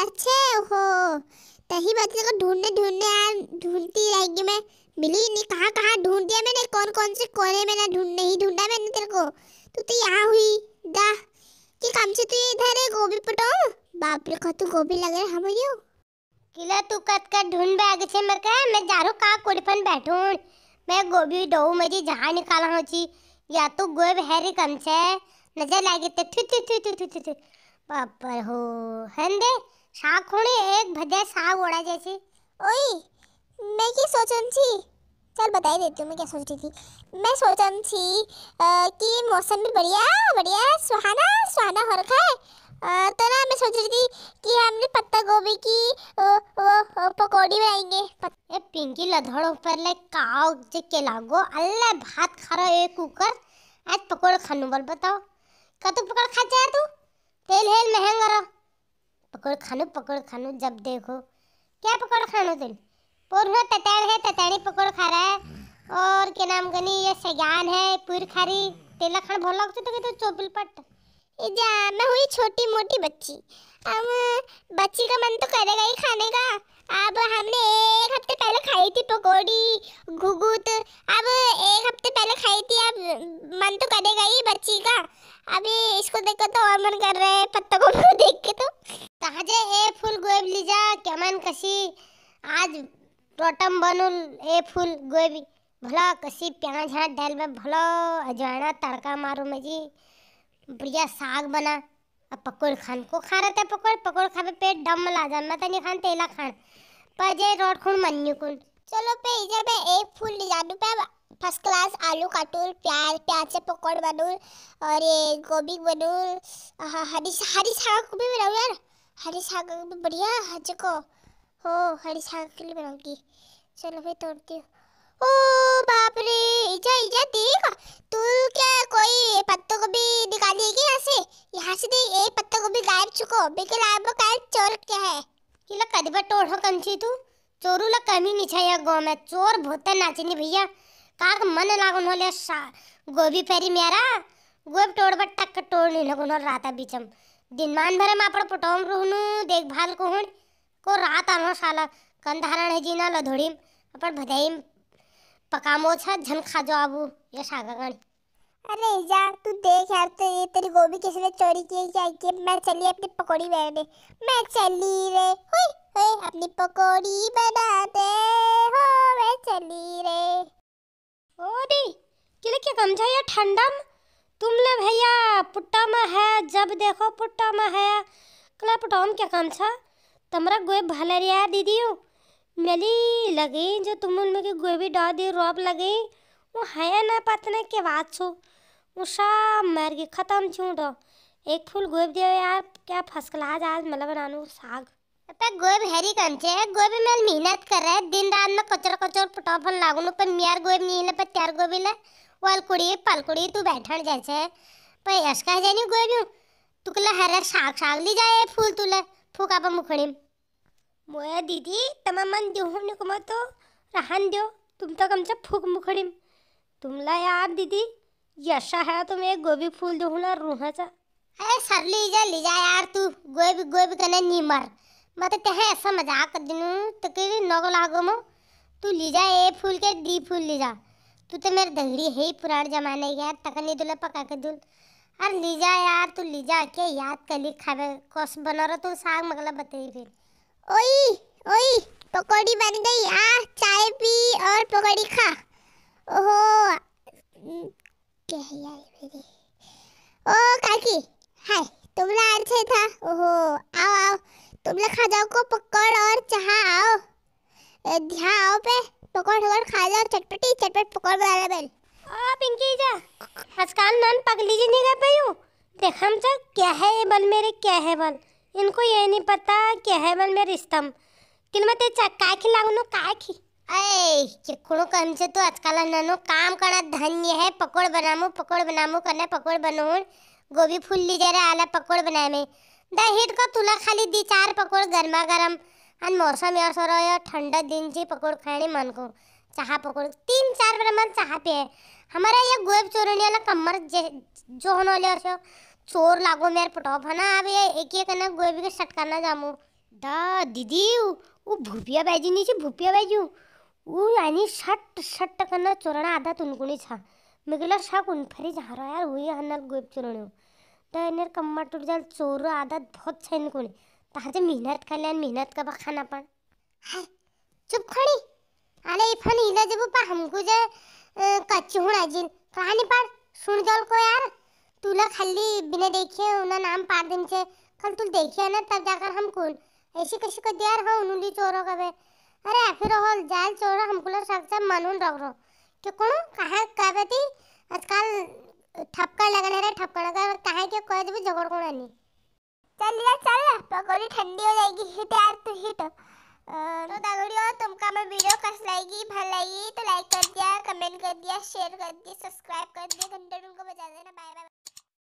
अच्छे हो तही बच्चे को ढूंढने ढूंढने यार ढूंढती रहेगी मैं मिली नहीं कहाँ कहाँ ढूंढ दिया मैंने कौन कौन से कोने में ना ढूंढ नहीं ढूंढा मैंने तेरे को तू तो यहाँ हुई दा कि काम से तू इधर है गोभी पटो बाप रे का तू गोभी लग रहा हम हो किला तू कत कर ढूंढ बैग से मर का मैं जा जारो का कुड़पन बैठू मैं गोभी डो मेरी जहाँ निकाला हूँ जी या तो गोए बहरी कम से नजर लागे ते थु थु थु थु थु थु, थु, बापर हो हंदे શાખોણે एक ભદ્યા સાગ ઓड़ा जैसे ओई मैं ये सोचम थी चल बता ही देती हूँ मैं क्या सोच रही थी मैं सोचम छी कि मौसम भी बढ़िया बढ़िया सुहाना सुहाना हो रखा है तो ना मैं सोच रही थी कि हमने पत्ता गोभी की वो, पकौड़ी बनाएंगे ए पिंकी लधड़ ऊपर ले काओ जे के लागो अल्लाह भात खा रहा है कुकर आज पकौड़े खानू बल बताओ कतू पकड़ खा जाए तू तेल हेल महंगा रहा पकड़ खानो पकड़ खानो जब देखो क्या पकड़ खानो तुम पूर्ण ततैड़ है ततैड़ी पकड़ खा रहा है और के नाम गनी ये सगान है पूर खारी तेला खान भोला तो के तो चोपिल पट जा मैं हुई छोटी मोटी बच्ची अब बच्ची का मन तो करेगा ही खाने का अब हमने एक हफ्ते पहले खाई थी पकौड़ी घुघुत अब एक हफ्ते पहले खाई थी अब मन तो करेगा ही बच्ची का अभी इसको देखो तो और मन कर रहा है पत्ता को देख के तो ए फुल गोयब लिजा केमन कसी आज टोटम बनुल ए फूल गोयबी भला कसी प्याज हाथ डाल में भलो अजवाना तड़का मारो में जी बढ़िया साग बना अब पकौड़ खान को खा रहे थे पकौड़ पकौड़ खावे पेट डम ला जा मैं तो नहीं खान तेला खान पर जे रोड खून मनु कुल चलो पे इधर पे एक फूल ले जादू पे फर्स्ट क्लास आलू काटूल प्याज प्याज से पकौड़ बनूल और ये गोभी बनूल हरी हरी साग को भी बनाऊ यार हरी साग भी बढ़िया हज को हो हरी साग के लिए बनाऊंगी चलो फिर तोड़ती हूँ ओ बाप रे इजा इजा देख तू क्या कोई पत्तों को भी दिखा देगी यहाँ से यहाँ से देख ये पत्तों को भी गायब चुको बिल्कुल आप का चोर क्या है ये लग कदबा टोड़ो कंची तू चोरू लग कमी नहीं छाया गाँव में चोर भूतन नाचिनी भैया काक मन लागन होले गोभी फेरी मेरा गोभी तोड़ बट टक टोड़ नहीं लगन हो रहा था बीचम दिन मान भर में आप पटोम रहनु देखभाल को हुन को रात आनो साला कंधारण है जीना लधोड़ी अपन भदाई पकामो छ झन खा जो आबू ये सागा गानी अरे जा तू देख यार तो ये तेरी गोभी किसी ने चोरी की है क्या कि मैं चली अपनी पकौड़ी बनाने मैं चली रे होई होई अपनी पकौड़ी बनाते हो मैं चली रे ओ दी किले क्या कम जाए यार ठंडा में तुम ले भैया पुट्टा में है जब देखो पुट्टा में है कला पुट्टा में क्या काम था तुम्हारा गोए भले रिया दीदी मेली लगी जो तुम उनमें के गोए भी डा दी रोब लगी वो है ना पतने के बात छो सब मर गई खत्म छूट एक फूल गोब दिया यार क्या फसकला क्लास मतलब बनानू साग पे गोयब हरी कंचे है गोयब मेल मेहनत कर रहा है दिन रात में कचर कचर पटाफन लागू पर मियार गोयब नहीं ले पर त्यार गोयब ले वाल कुड़ी पाल कुड़ी तू बैठन जैसे पर यश का जानी गोयब यूं तुकला हर साग साग ली जाए फूल तुला फूका पर मुखड़ी मोया दीदी तमा मन देहने को मत रहन दो तुम तो कम से फूक मुखड़ी तुमला यार दीदी यशा है तो मैं गोभी फूल देहूँ ना रूहा चा अरे सर ली जा ली जा यार तू गोभी गोभी कने मर मत ते तो ऐसा मजाक कर दिन तो कि नगो लागो मो तू ली जा ए फूल के दी फूल ली जा तू तो मेरे दगड़ी है ही पुराने जमाने के यार तक नहीं दुल पका के दुल अरे ली जा यार तू ली जा के याद कर ली खावे कौस बना रहा तू तो साग मतलब बताई फिर ओई ओई पकौड़ी बन गई आ चाय पी और पकौड़ी खा ओहो क्या है यार मेरे ओ काकी हाय तुम्हारा अच्छा था ओहो आओ आओ तुम लोग खा जाओ को पकौड़ और चहा आओ ध्यान आओ पे पकौड़ वकौड़ खा जाओ चटपटी चटपट पकौड़ बना ले बेल आ पिंकी जा आजकल नन पगली जी नहीं कर पाई हूँ देख हम सब तो क्या है ये बल मेरे क्या है बल इनको ये नहीं पता क्या है बल मेरे रिश्तम तिल मत काय खिलाऊ नो काय खी अरे चिकड़ो कम से तो आजकल ननो काम करना धन्य है पकोड़ बनामो पकोड़ बनामो करना पकोड़ बनो गोभी फूल ली जा रहा आला पकोड़ बनाए में दहीट को तुला खाली दी चार पकोड गरमा गरम आणि मोरसम यास रह्यो ठंडा दिन जी पकोड़ खाने मन को चाह पकोड़ तीन चार बार मन चाह पे है हमारा ये गोएब चोरने वाला कमर जो होने वाले और चोर लागो मेरे पटो फना अब ये एक एक ना गोएब के सट करना जामू दा दीदी वो भूपिया बैजू नीचे भूपिया बैजू वो यानी सट सट करना चोरना आधा तुनकुनी छा मिगला शा कुन फरी जा रहा यार वही हनर गोएब चोरने हो टनर तो कम्मा टूट जाए चोर आदत बहुत छन को ताजे मेहनत खाले मेहनत का खाना पड़ हाँ, चुप खड़ी अरे इफन हिला जब पा हमको जे कच्ची हूँ अजिन कहानी पड़ सुन जाओ को यार तूला खाली बिना देखे उन्हें नाम पार दिन से कल तू देखिए ना तब जाकर हम कौन ऐसी कैसी कर दिया रहा उन्होंने चोरों का वे अरे फिर होल जाल चोर हमको लग सकता मानून रख रो क्यों कौन कहाँ कहती आजकल ठपका लगा लगन रे ठपका लगा कहे के कह देबे झगड़ कोना नहीं चल ले चल पकौड़ी ठंडी हो जाएगी हिट यार तू हिट तो दगड़ियो तुमका मैं वीडियो कस लगी भल लगी तो लाइक कर दिया कमेंट कर दिया शेयर कर दिया सब्सक्राइब कर दिया घंटे को बजा देना बाय बाय